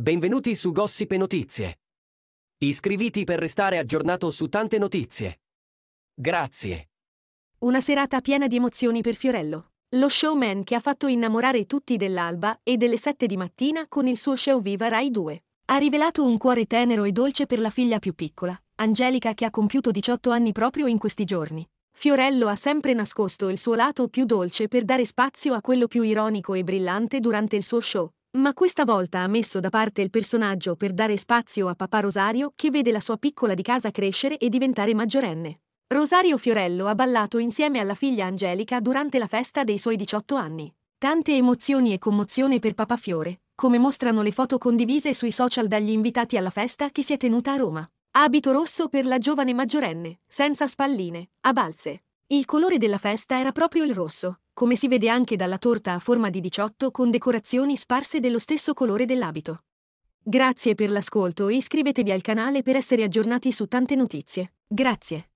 Benvenuti su Gossip e Notizie. Iscriviti per restare aggiornato su tante notizie. Grazie. Una serata piena di emozioni per Fiorello. Lo showman che ha fatto innamorare tutti dell'alba e delle 7 di mattina con il suo show Viva Rai 2. Ha rivelato un cuore tenero e dolce per la figlia più piccola, Angelica che ha compiuto 18 anni proprio in questi giorni. Fiorello ha sempre nascosto il suo lato più dolce per dare spazio a quello più ironico e brillante durante il suo show, ma questa volta ha messo da parte il personaggio per dare spazio a papà Rosario che vede la sua piccola di casa crescere e diventare maggiorenne. Rosario Fiorello ha ballato insieme alla figlia Angelica durante la festa dei suoi 18 anni. Tante emozioni e commozione per papà Fiore, come mostrano le foto condivise sui social dagli invitati alla festa che si è tenuta a Roma. Abito rosso per la giovane maggiorenne, senza spalline, a balze. Il colore della festa era proprio il rosso, come si vede anche dalla torta a forma di 18 con decorazioni sparse dello stesso colore dell'abito. Grazie per l'ascolto e iscrivetevi al canale per essere aggiornati su tante notizie. Grazie.